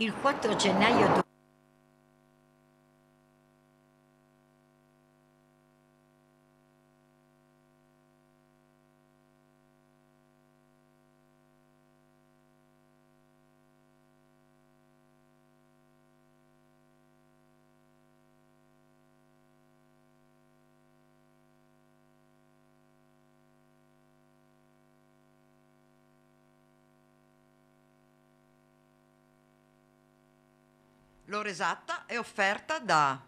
Il 4 gennaio L'ora esatta è offerta da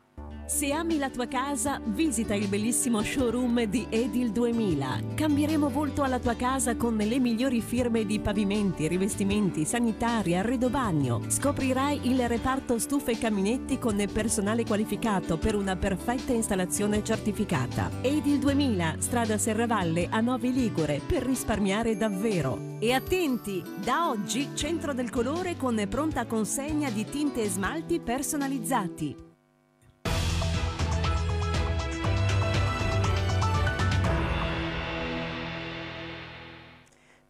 se ami la tua casa, visita il bellissimo showroom di Edil 2000. Cambieremo volto alla tua casa con le migliori firme di pavimenti, rivestimenti, sanitari, arredo bagno. Scoprirai il reparto stufe e caminetti con personale qualificato per una perfetta installazione certificata. Edil 2000, strada Serravalle a Novi Ligure, per risparmiare davvero. E attenti, da oggi Centro del Colore con pronta consegna di tinte e smalti personalizzati.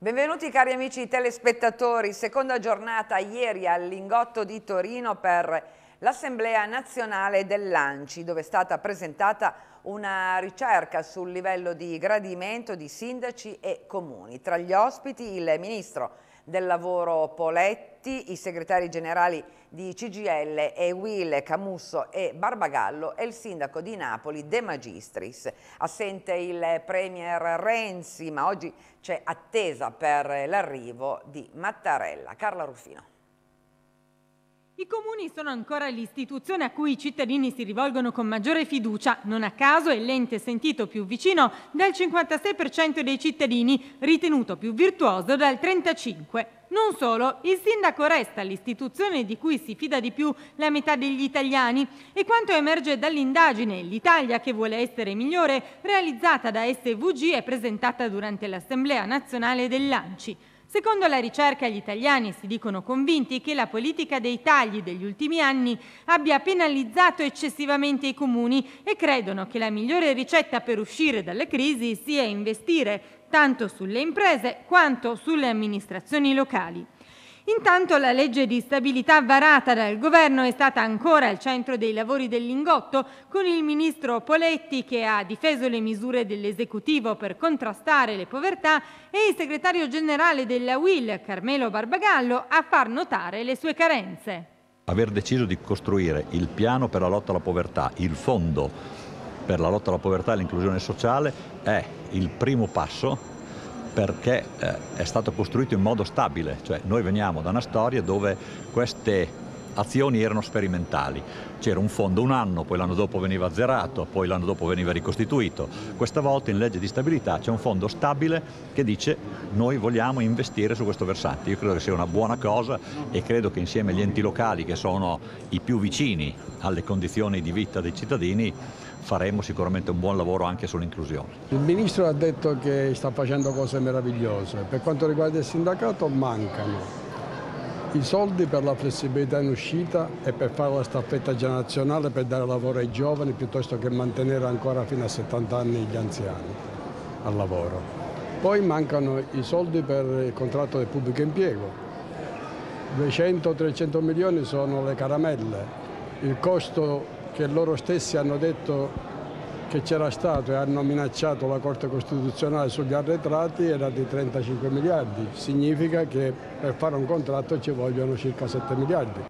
Benvenuti cari amici telespettatori, seconda giornata ieri al Lingotto di Torino per l'Assemblea Nazionale dell'Anci dove è stata presentata una ricerca sul livello di gradimento di sindaci e comuni. Tra gli ospiti il Ministro del Lavoro Poletti, i segretari generali di CGL e Will Camusso e Barbagallo e il sindaco di Napoli De Magistris. Assente il premier Renzi, ma oggi c'è attesa per l'arrivo di Mattarella. Carla Ruffino. I comuni sono ancora l'istituzione a cui i cittadini si rivolgono con maggiore fiducia, non a caso è l'ente sentito più vicino dal 56% dei cittadini, ritenuto più virtuoso dal 35%. Non solo, il sindaco resta l'istituzione di cui si fida di più la metà degli italiani e quanto emerge dall'indagine L'Italia che vuole essere migliore, realizzata da SVG e presentata durante l'Assemblea nazionale dell'ANCI. Secondo la ricerca gli italiani si dicono convinti che la politica dei tagli degli ultimi anni abbia penalizzato eccessivamente i comuni e credono che la migliore ricetta per uscire dalle crisi sia investire tanto sulle imprese quanto sulle amministrazioni locali. Intanto la legge di stabilità varata dal governo è stata ancora al centro dei lavori dell'ingotto con il ministro Poletti che ha difeso le misure dell'esecutivo per contrastare le povertà e il segretario generale della UIL Carmelo Barbagallo a far notare le sue carenze. Aver deciso di costruire il piano per la lotta alla povertà, il fondo per la lotta alla povertà e l'inclusione sociale è il primo passo perché eh, è stato costruito in modo stabile, cioè noi veniamo da una storia dove queste azioni erano sperimentali, c'era un fondo un anno, poi l'anno dopo veniva azzerato, poi l'anno dopo veniva ricostituito. Questa volta in legge di stabilità c'è un fondo stabile che dice noi vogliamo investire su questo versante. Io credo che sia una buona cosa e credo che insieme agli enti locali che sono i più vicini alle condizioni di vita dei cittadini faremo sicuramente un buon lavoro anche sull'inclusione. Il Ministro ha detto che sta facendo cose meravigliose, per quanto riguarda il sindacato mancano i soldi per la flessibilità in uscita e per fare la staffetta generazionale per dare lavoro ai giovani piuttosto che mantenere ancora fino a 70 anni gli anziani al lavoro. Poi mancano i soldi per il contratto del pubblico impiego. 200-300 milioni sono le caramelle. Il costo che loro stessi hanno detto che c'era stato e hanno minacciato la Corte Costituzionale sugli arretrati era di 35 miliardi. Significa che per fare un contratto ci vogliono circa 7 miliardi.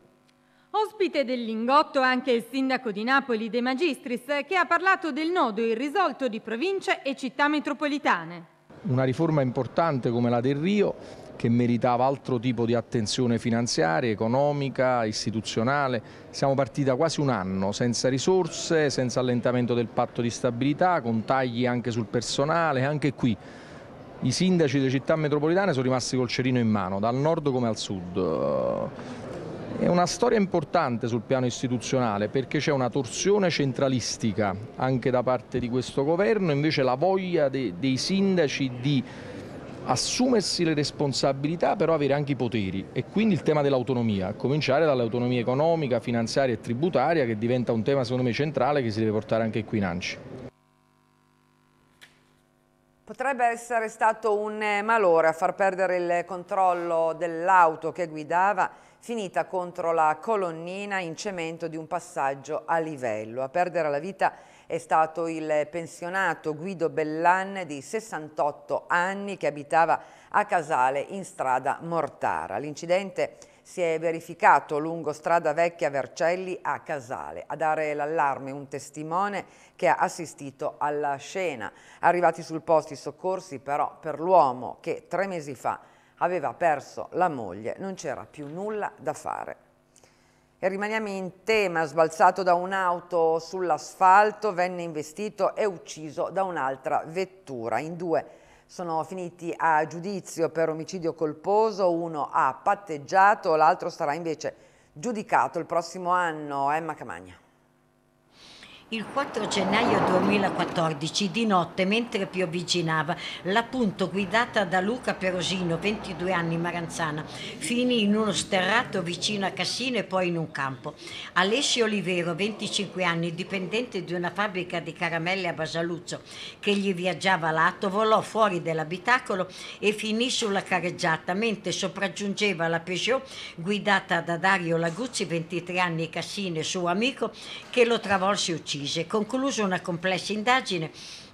Ospite del Lingotto anche il sindaco di Napoli De Magistris che ha parlato del nodo irrisolto di province e città metropolitane. Una riforma importante come la del Rio che meritava altro tipo di attenzione finanziaria, economica, istituzionale. Siamo partiti da quasi un anno senza risorse, senza allentamento del patto di stabilità, con tagli anche sul personale, anche qui. I sindaci delle città metropolitane sono rimasti col cerino in mano, dal nord come al sud. È una storia importante sul piano istituzionale perché c'è una torsione centralistica anche da parte di questo governo, invece la voglia dei sindaci di assumersi le responsabilità, però avere anche i poteri e quindi il tema dell'autonomia, a cominciare dall'autonomia economica, finanziaria e tributaria che diventa un tema secondo me centrale che si deve portare anche qui in ANCI. Potrebbe essere stato un eh, malore a far perdere il controllo dell'auto che guidava finita contro la colonnina in cemento di un passaggio a livello. A perdere la vita è stato il pensionato Guido Bellan di 68 anni che abitava a Casale in strada Mortara. L'incidente si è verificato lungo strada vecchia Vercelli a Casale. A dare l'allarme un testimone che ha assistito alla scena. Arrivati sul posto i soccorsi però per l'uomo che tre mesi fa aveva perso la moglie non c'era più nulla da fare. E rimaniamo in tema, sbalzato da un'auto sull'asfalto, venne investito e ucciso da un'altra vettura. In due sono finiti a giudizio per omicidio colposo, uno ha patteggiato, l'altro sarà invece giudicato il prossimo anno. Emma Camagna. Il 4 gennaio 2014, di notte, mentre piovigginava, la punto guidata da Luca Perosino, 22 anni, Maranzana, finì in uno sterrato vicino a Cassino e poi in un campo. Alessio Olivero, 25 anni, dipendente di una fabbrica di caramelle a Basaluzzo, che gli viaggiava a lato, volò fuori dell'abitacolo e finì sulla careggiata, mentre sopraggiungeva la Peugeot guidata da Dario Laguzzi, 23 anni, Cassino e suo amico, che lo travolse e uccise uccise. Concluso una complessa indagine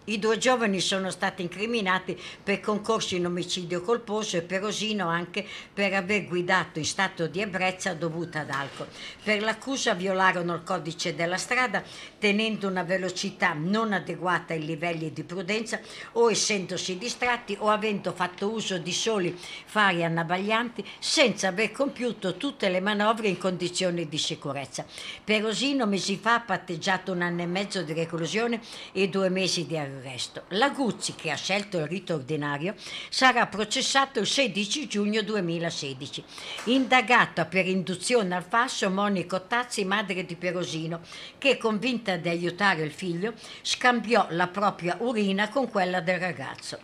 i due giovani sono stati incriminati per concorso in omicidio colposo e Perosino anche per aver guidato in stato di ebbrezza dovuta ad alcol. Per l'accusa violarono il codice della strada tenendo una velocità non adeguata ai livelli di prudenza o essendosi distratti o avendo fatto uso di soli fari annabaglianti senza aver compiuto tutte le manovre in condizioni di sicurezza. Perosino mesi fa ha patteggiato un anno e mezzo di reclusione e due mesi di arresto il resto. La Guzzi, che ha scelto il rito ordinario, sarà processato il 16 giugno 2016. Indagata per induzione al falso Monica Tazzi, madre di Perosino, che convinta di aiutare il figlio, scambiò la propria urina con quella del ragazzo.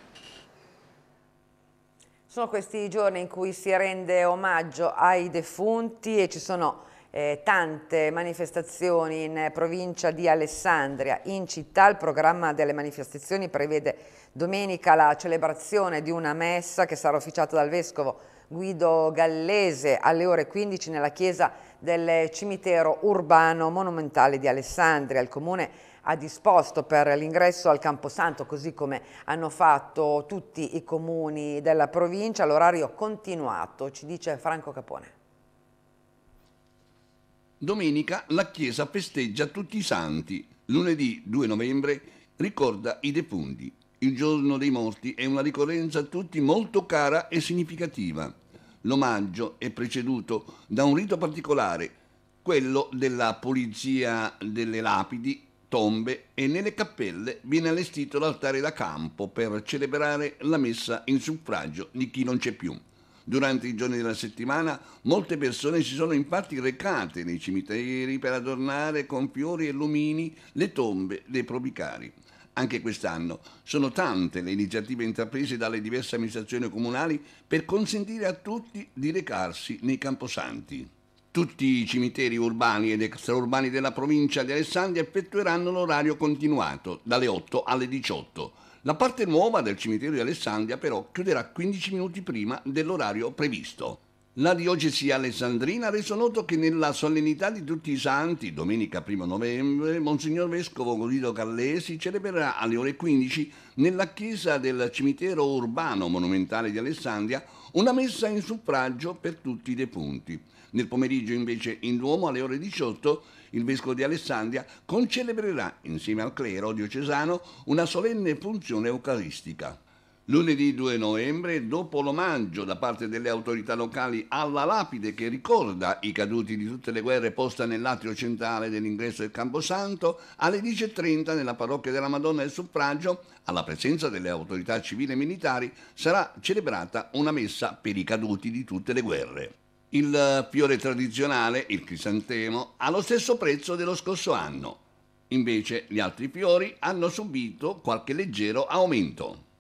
Sono questi giorni in cui si rende omaggio ai defunti e ci sono eh, tante manifestazioni in provincia di Alessandria, in città il programma delle manifestazioni prevede domenica la celebrazione di una messa che sarà officiata dal Vescovo Guido Gallese alle ore 15 nella chiesa del cimitero urbano monumentale di Alessandria. Il comune ha disposto per l'ingresso al Camposanto, così come hanno fatto tutti i comuni della provincia, l'orario continuato, ci dice Franco Capone. Domenica la Chiesa festeggia tutti i santi. Lunedì 2 novembre ricorda i defunti. Il giorno dei morti è una ricorrenza a tutti molto cara e significativa. L'omaggio è preceduto da un rito particolare, quello della pulizia delle lapidi, tombe e nelle cappelle viene allestito l'altare da campo per celebrare la messa in suffragio di chi non c'è più. Durante i giorni della settimana molte persone si sono infatti recate nei cimiteri per adornare con fiori e lumini le tombe dei propri cari. Anche quest'anno sono tante le iniziative intraprese dalle diverse amministrazioni comunali per consentire a tutti di recarsi nei camposanti. Tutti i cimiteri urbani ed extraurbani della provincia di Alessandria effettueranno l'orario continuato dalle 8 alle 18 la parte nuova del cimitero di Alessandria però chiuderà 15 minuti prima dell'orario previsto. La diocesi alessandrina ha reso noto che nella solennità di tutti i santi, domenica 1 novembre, Monsignor Vescovo Guido Callesi celebrerà alle ore 15 nella chiesa del cimitero urbano monumentale di Alessandria una messa in suffragio per tutti i defunti. Nel pomeriggio invece in Duomo alle ore 18 il vescovo di Alessandria, concelebrerà insieme al clero diocesano una solenne funzione eucaristica. Lunedì 2 novembre, dopo l'omaggio da parte delle autorità locali alla lapide che ricorda i caduti di tutte le guerre posta nell'atrio centrale dell'ingresso del Camposanto, alle 10.30 nella parrocchia della Madonna del Suffragio, alla presenza delle autorità civili e militari, sarà celebrata una messa per i caduti di tutte le guerre. Il eh, fiore tradizionale, il crisantemo, ha lo stesso prezzo dello scorso anno. Invece gli altri fiori hanno subito qualche leggero aumento.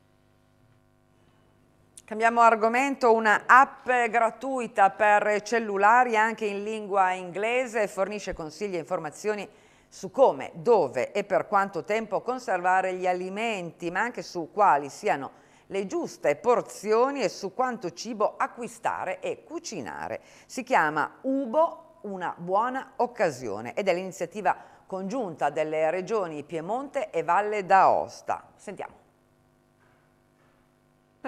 Cambiamo argomento, una app gratuita per cellulari anche in lingua inglese fornisce consigli e informazioni su come, dove e per quanto tempo conservare gli alimenti, ma anche su quali siano le giuste porzioni e su quanto cibo acquistare e cucinare. Si chiama Ubo una buona occasione ed è l'iniziativa congiunta delle regioni Piemonte e Valle d'Aosta. Sentiamo.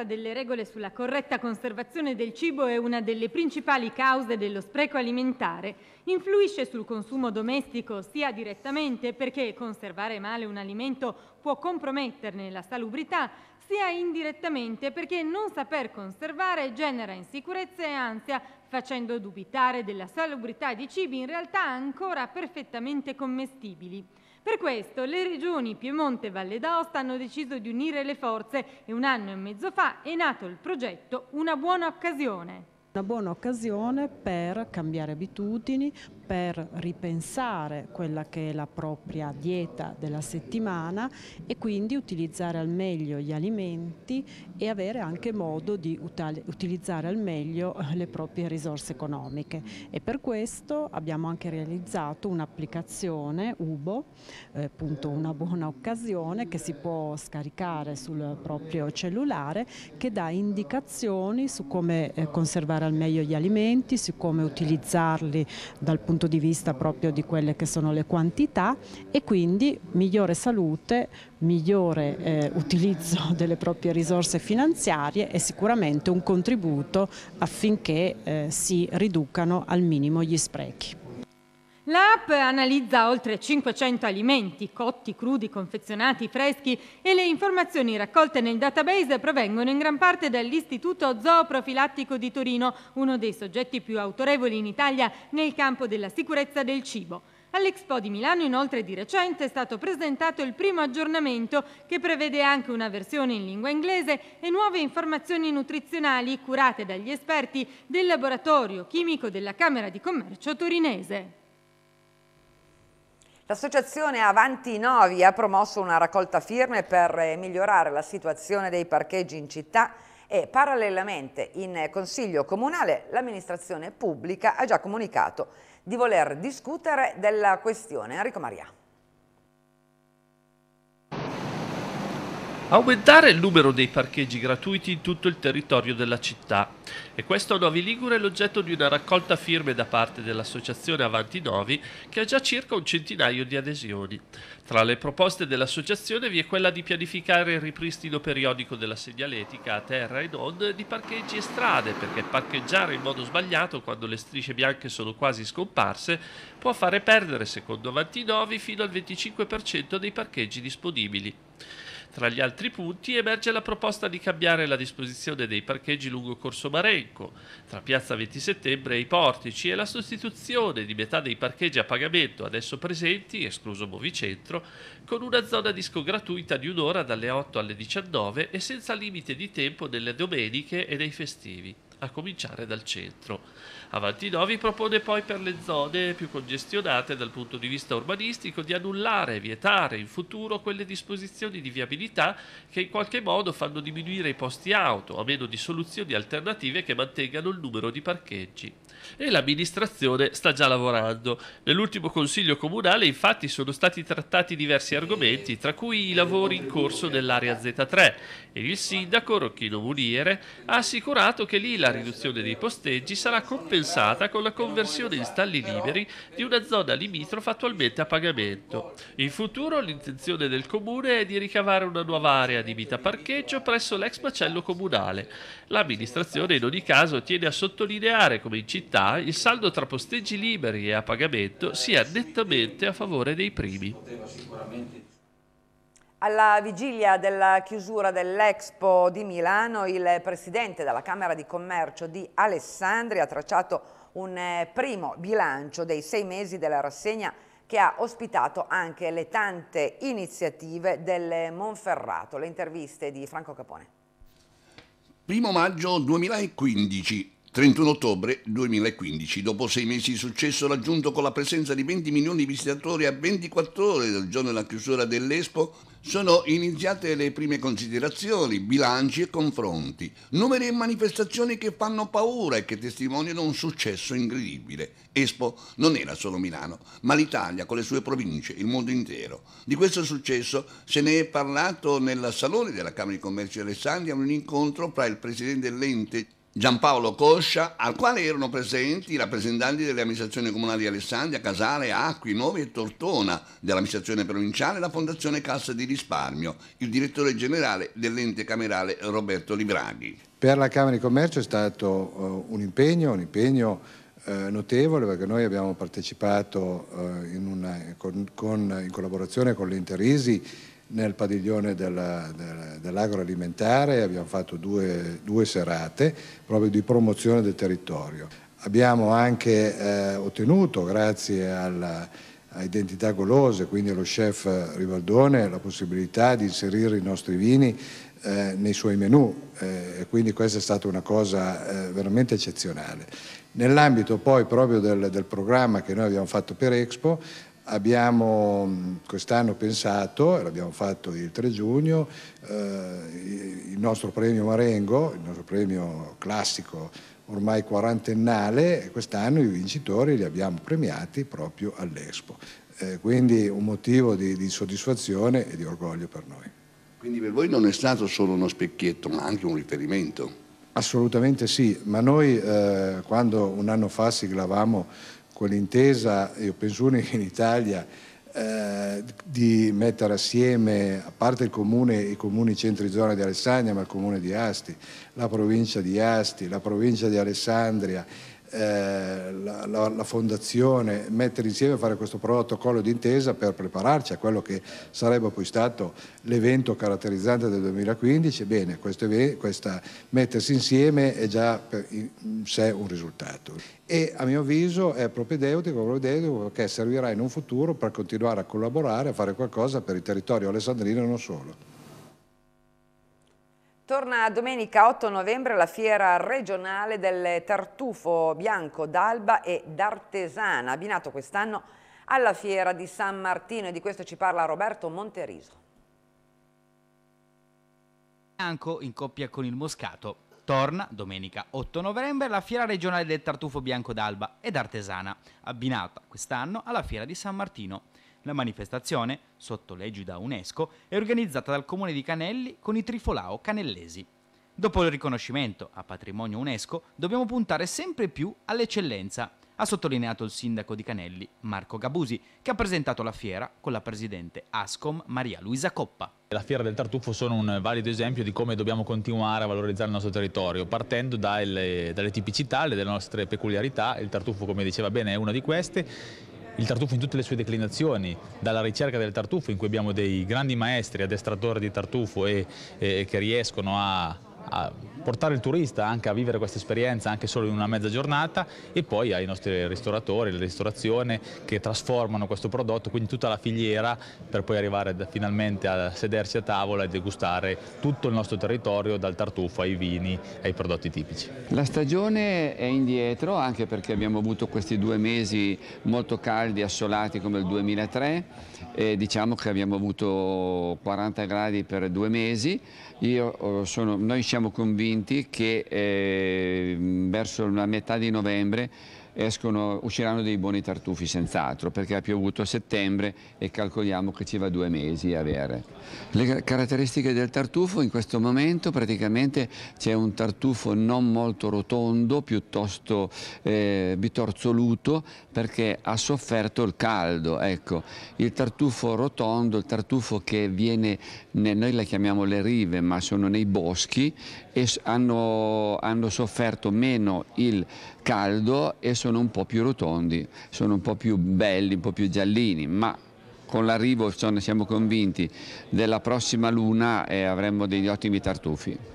Delle regole sulla corretta conservazione del cibo è una delle principali cause dello spreco alimentare. Influisce sul consumo domestico sia direttamente perché conservare male un alimento può comprometterne la salubrità, sia indirettamente perché non saper conservare genera insicurezza e ansia, facendo dubitare della salubrità di cibi in realtà ancora perfettamente commestibili. Per questo le regioni Piemonte e Valle d'Aosta hanno deciso di unire le forze e un anno e mezzo fa è nato il progetto Una buona occasione una buona occasione per cambiare abitudini, per ripensare quella che è la propria dieta della settimana e quindi utilizzare al meglio gli alimenti e avere anche modo di utilizzare al meglio eh, le proprie risorse economiche e per questo abbiamo anche realizzato un'applicazione Ubo, eh, appunto una buona occasione che si può scaricare sul proprio cellulare che dà indicazioni su come eh, conservare al meglio gli alimenti, su come utilizzarli dal punto di vista proprio di quelle che sono le quantità e quindi migliore salute, migliore eh, utilizzo delle proprie risorse finanziarie e sicuramente un contributo affinché eh, si riducano al minimo gli sprechi. L'app analizza oltre 500 alimenti, cotti, crudi, confezionati, freschi e le informazioni raccolte nel database provengono in gran parte dall'Istituto Zooprofilattico di Torino, uno dei soggetti più autorevoli in Italia nel campo della sicurezza del cibo. All'Expo di Milano inoltre di recente è stato presentato il primo aggiornamento che prevede anche una versione in lingua inglese e nuove informazioni nutrizionali curate dagli esperti del laboratorio chimico della Camera di Commercio torinese. L'associazione Avanti Novi ha promosso una raccolta firme per eh, migliorare la situazione dei parcheggi in città e parallelamente in Consiglio Comunale l'amministrazione pubblica ha già comunicato di voler discutere della questione. Enrico Maria. Aumentare il numero dei parcheggi gratuiti in tutto il territorio della città. E questo a Novi Ligure è l'oggetto di una raccolta firme da parte dell'associazione Avanti Novi che ha già circa un centinaio di adesioni. Tra le proposte dell'associazione vi è quella di pianificare il ripristino periodico della segnaletica a terra e non di parcheggi e strade perché parcheggiare in modo sbagliato quando le strisce bianche sono quasi scomparse può fare perdere, secondo Avanti Novi, fino al 25% dei parcheggi disponibili. Tra gli altri punti emerge la proposta di cambiare la disposizione dei parcheggi lungo Corso Marenco, tra Piazza 20 Settembre e i Portici e la sostituzione di metà dei parcheggi a pagamento adesso presenti, escluso Movicentro, con una zona disco gratuita di un'ora dalle 8 alle 19 e senza limite di tempo nelle domeniche e nei festivi, a cominciare dal centro. Avantidovi propone poi per le zone più congestionate dal punto di vista urbanistico di annullare e vietare in futuro quelle disposizioni di viabilità che in qualche modo fanno diminuire i posti auto, a meno di soluzioni alternative che mantengano il numero di parcheggi. E l'amministrazione sta già lavorando. Nell'ultimo Consiglio Comunale infatti sono stati trattati diversi argomenti, tra cui i lavori in corso nell'area Z3 e il sindaco Rocchino Muniere ha assicurato che lì la riduzione dei posteggi sarà completa compensata con la conversione in stalli liberi di una zona limitrofa attualmente a pagamento. In futuro l'intenzione del comune è di ricavare una nuova area di vita parcheggio presso l'ex macello comunale. L'amministrazione in ogni caso tiene a sottolineare come in città il saldo tra posteggi liberi e a pagamento sia nettamente a favore dei primi. Alla vigilia della chiusura dell'Expo di Milano, il presidente della Camera di Commercio di Alessandria ha tracciato un eh, primo bilancio dei sei mesi della rassegna che ha ospitato anche le tante iniziative del Monferrato. Le interviste di Franco Capone. Primo maggio 2015, 31 ottobre 2015, dopo sei mesi di successo raggiunto con la presenza di 20 milioni di visitatori a 24 ore dal giorno della chiusura dell'Expo, sono iniziate le prime considerazioni, bilanci e confronti, numeri e manifestazioni che fanno paura e che testimoniano un successo incredibile. Expo non era solo Milano, ma l'Italia con le sue province, il mondo intero. Di questo successo se ne è parlato nel Salone della Camera di Commercio di Alessandria, un incontro fra il presidente dell'ente Giampaolo Coscia, al quale erano presenti i rappresentanti delle amministrazioni comunali di Alessandria, Casale, Acqui, Novi e Tortona, dell'amministrazione provinciale e la Fondazione Cassa di Risparmio, il direttore generale dell'ente camerale Roberto Libraghi. Per la Camera di Commercio è stato eh, un impegno, un impegno eh, notevole perché noi abbiamo partecipato eh, in una, con, con, in collaborazione con l'Ente Risi nel padiglione della, della, dell'agroalimentare, abbiamo fatto due, due, serate proprio di promozione del territorio. Abbiamo anche eh, ottenuto, grazie alla, a Identità Golose, quindi allo chef Rivaldone, la possibilità di inserire i nostri vini eh, nei suoi menù eh, e quindi questa è stata una cosa eh, veramente eccezionale. Nell'ambito poi proprio del, del programma che noi abbiamo fatto per Expo Abbiamo mm, quest'anno pensato, e l'abbiamo fatto il 3 giugno, eh, il nostro premio Marengo, il nostro premio classico ormai quarantennale, quest'anno i vincitori li abbiamo premiati proprio all'Expo. Eh, quindi un motivo di, di soddisfazione e di orgoglio per noi. Quindi per voi non è stato solo uno specchietto, ma anche un riferimento? Assolutamente sì, ma noi eh, quando un anno fa siglavamo con l'intesa, io penso unica in Italia, eh, di mettere assieme, a parte il comune, i comuni centri zona di Alessandria, ma il comune di Asti, la provincia di Asti, la provincia di Alessandria, eh, la, la, la, fondazione mettere insieme e fare questo protocollo d'intesa per prepararci a quello che sarebbe poi stato l'evento caratterizzante del 2015, bene, questo, questa mettersi insieme è già per in sé un risultato e a mio avviso è propedeutico, propedeutico perché servirà in un futuro per continuare a collaborare, a fare qualcosa per il territorio alessandrino e non solo. Torna domenica 8 novembre la fiera regionale del tartufo bianco d'alba e d'artesana, abbinato quest'anno alla fiera di San Martino e di questo ci parla Roberto Monteriso. Bianco in coppia con il moscato. Torna domenica 8 novembre la fiera regionale del tartufo bianco d'alba ed artesana, abbinata quest'anno alla fiera di San Martino. La manifestazione, sotto l'egida UNESCO, è organizzata dal comune di Canelli con i Trifolao canellesi. Dopo il riconoscimento a patrimonio UNESCO, dobbiamo puntare sempre più all'eccellenza, ha sottolineato il sindaco di Canelli, Marco Gabusi, che ha presentato la fiera con la presidente Ascom Maria Luisa Coppa. La fiera del tartufo sono un valido esempio di come dobbiamo continuare a valorizzare il nostro territorio, partendo dalle, dalle tipicità, dalle nostre peculiarità, il tartufo come diceva bene è una di queste il tartufo in tutte le sue declinazioni, dalla ricerca del tartufo in cui abbiamo dei grandi maestri addestratori di tartufo e, e che riescono a, a portare il turista anche a vivere questa esperienza anche solo in una mezza giornata e poi ai nostri ristoratori, la ristorazione che trasformano questo prodotto, quindi tutta la filiera per poi arrivare finalmente a sedersi a tavola e degustare tutto il nostro territorio dal tartufo ai vini ai prodotti tipici. La stagione è indietro anche perché abbiamo avuto questi due mesi molto caldi, assolati come il 2003 e diciamo che abbiamo avuto 40 gradi per due mesi. Eh, sono, noi siamo convinti convinti che eh, verso la metà di novembre escono, usciranno dei buoni tartufi senz'altro perché ha piovuto a settembre e calcoliamo che ci va due mesi a avere. Le caratteristiche del tartufo in questo momento praticamente c'è un tartufo non molto rotondo, piuttosto eh, bitorzoluto perché ha sofferto il caldo. Ecco, il tartufo rotondo, il tartufo che viene, noi la chiamiamo le rive ma sono nei boschi e hanno, hanno sofferto meno il caldo e sono un po' più rotondi, sono un po' più belli, un po' più giallini, ma con l'arrivo siamo convinti della prossima luna eh, avremo degli ottimi tartufi.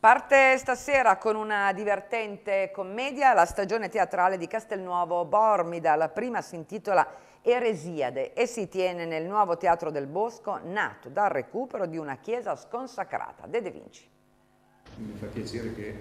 Parte stasera con una divertente commedia la stagione teatrale di Castelnuovo Bormida, la prima si intitola Eresiade e si tiene nel nuovo teatro del Bosco nato dal recupero di una chiesa sconsacrata. De De Vinci mi fa piacere che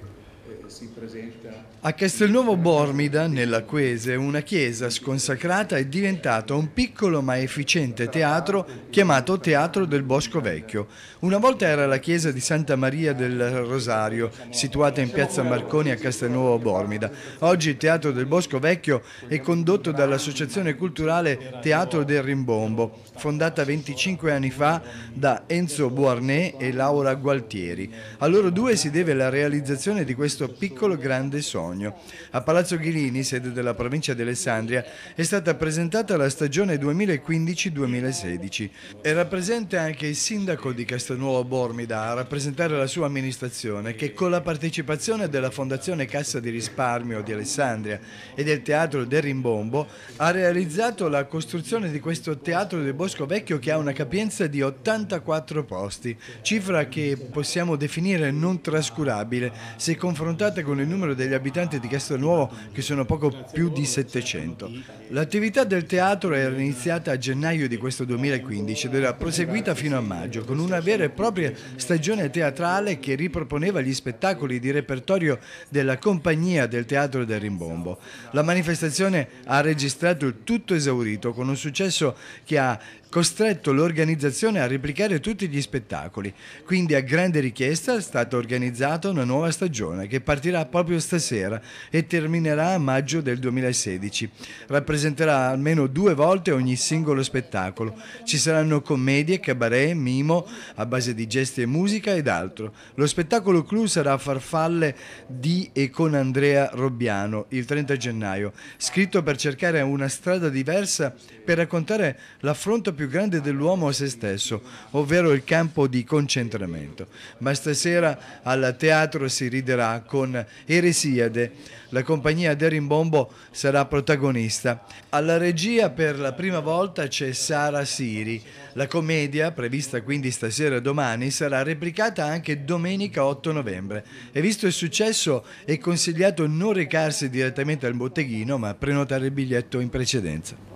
a Castelnuovo Bormida, nella Quese, una chiesa sconsacrata è diventata un piccolo ma efficiente teatro chiamato Teatro del Bosco Vecchio. Una volta era la chiesa di Santa Maria del Rosario, situata in piazza Marconi a Castelnuovo Bormida. Oggi il Teatro del Bosco Vecchio è condotto dall'associazione culturale Teatro del Rimbombo, fondata 25 anni fa da Enzo Buarnet e Laura Gualtieri. A loro due si deve la realizzazione di questo questo piccolo grande sogno. A Palazzo Ghilini, sede della provincia di Alessandria, è stata presentata la stagione 2015-2016. Era presente anche il sindaco di Castelnuovo Bormida a rappresentare la sua amministrazione che con la partecipazione della Fondazione Cassa di Risparmio di Alessandria e del Teatro del Rimbombo ha realizzato la costruzione di questo teatro del Bosco Vecchio che ha una capienza di 84 posti, cifra che possiamo definire non trascurabile se confrontiamo confrontate con il numero degli abitanti di Castelnuovo che sono poco più di 700. L'attività del teatro era iniziata a gennaio di questo 2015 ed era proseguita fino a maggio con una vera e propria stagione teatrale che riproponeva gli spettacoli di repertorio della compagnia del teatro del Rimbombo. La manifestazione ha registrato il tutto esaurito con un successo che ha costretto l'organizzazione a replicare tutti gli spettacoli. Quindi a grande richiesta è stata organizzata una nuova stagione che partirà proprio stasera e terminerà a maggio del 2016. Rappresenterà almeno due volte ogni singolo spettacolo. Ci saranno commedie, cabaret, mimo a base di gesti e musica ed altro. Lo spettacolo clou sarà Farfalle di e con Andrea Robbiano il 30 gennaio, scritto per cercare una strada diversa per raccontare l'affronto più più grande dell'uomo a se stesso, ovvero il campo di concentramento. Ma stasera al teatro si riderà con Eresiade, la compagnia Derimbombo sarà protagonista. Alla regia per la prima volta c'è Sara Siri. La commedia, prevista quindi stasera e domani, sarà replicata anche domenica 8 novembre. E visto il successo è consigliato non recarsi direttamente al botteghino ma prenotare il biglietto in precedenza.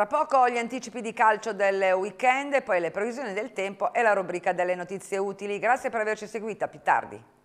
Tra poco gli anticipi di calcio del weekend, poi le previsioni del tempo e la rubrica delle notizie utili. Grazie per averci seguita, più tardi.